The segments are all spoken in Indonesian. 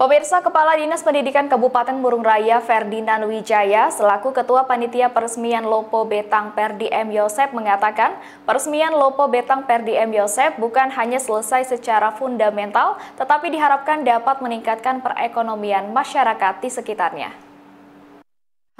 Pemirsa Kepala Dinas Pendidikan Kabupaten Murung Raya Ferdinand Wijaya selaku Ketua Panitia Peresmian Lopo Betang Perdi M. Yosep mengatakan peresmian Lopo Betang Perdi M. Yosep bukan hanya selesai secara fundamental tetapi diharapkan dapat meningkatkan perekonomian masyarakat di sekitarnya.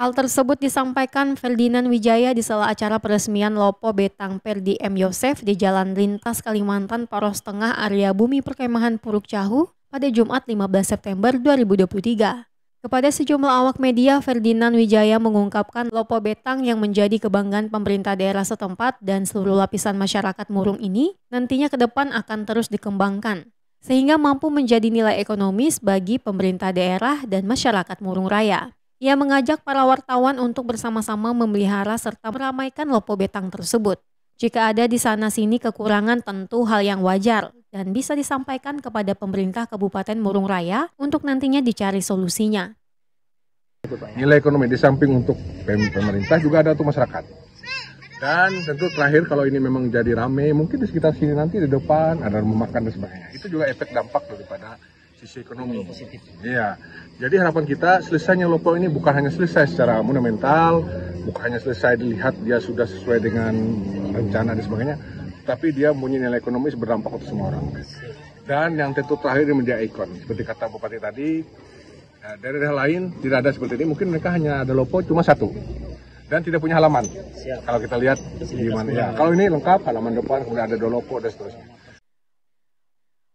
Hal tersebut disampaikan Ferdinand Wijaya di sela acara peresmian Lopo Betang Perdi M. Yosef di Jalan Lintas Kalimantan Poros Tengah area Bumi Perkemahan Puruk Cahu, pada Jumat 15 September 2023. Kepada sejumlah awak media, Ferdinand Wijaya mengungkapkan Lopo Betang yang menjadi kebanggaan pemerintah daerah setempat dan seluruh lapisan masyarakat murung ini nantinya ke depan akan terus dikembangkan, sehingga mampu menjadi nilai ekonomis bagi pemerintah daerah dan masyarakat murung raya. Ia mengajak para wartawan untuk bersama-sama memelihara serta meramaikan Lopo Betang tersebut. Jika ada di sana-sini kekurangan tentu hal yang wajar, dan bisa disampaikan kepada pemerintah Kabupaten Murung Raya untuk nantinya dicari solusinya. Nilai ekonomi di samping untuk pemerintah juga ada untuk masyarakat. Dan tentu terakhir kalau ini memang jadi rame, mungkin di sekitar sini nanti di depan ada rumah makan dan sebagainya. Itu juga efek dampak daripada sisi ekonomi. Iya. Jadi harapan kita selesainya Lopo ini bukan hanya selesai secara monumental, bukan hanya selesai dilihat dia sudah sesuai dengan rencana dan sebagainya, tapi dia punya nilai ekonomis berdampak untuk semua orang. Dan yang tentu terakhir menjadi ikon, seperti kata Bupati tadi, dari eh, daerah lain tidak ada seperti ini, mungkin mereka hanya ada lopo cuma satu dan tidak punya halaman. Siap. Kalau kita lihat gimana ya. Kalau ini lengkap halaman depan kemudian ada dolopo dan seterusnya.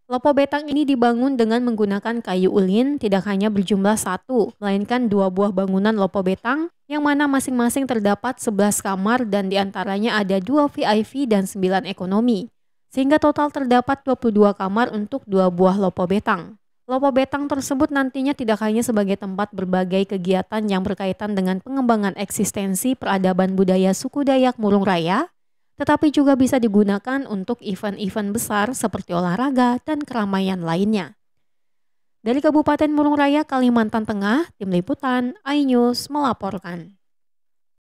Lopo betang ini dibangun dengan menggunakan kayu ulin tidak hanya berjumlah satu, melainkan dua buah bangunan lopo betang yang mana masing-masing terdapat 11 kamar dan diantaranya ada 2 VIP dan 9 ekonomi. Sehingga total terdapat 22 kamar untuk dua buah lopo betang. Lopo betang tersebut nantinya tidak hanya sebagai tempat berbagai kegiatan yang berkaitan dengan pengembangan eksistensi peradaban budaya suku Dayak Murung Raya, tetapi juga bisa digunakan untuk event-event besar seperti olahraga dan keramaian lainnya. Dari Kabupaten Murung Raya, Kalimantan Tengah, Tim Liputan, iNews melaporkan.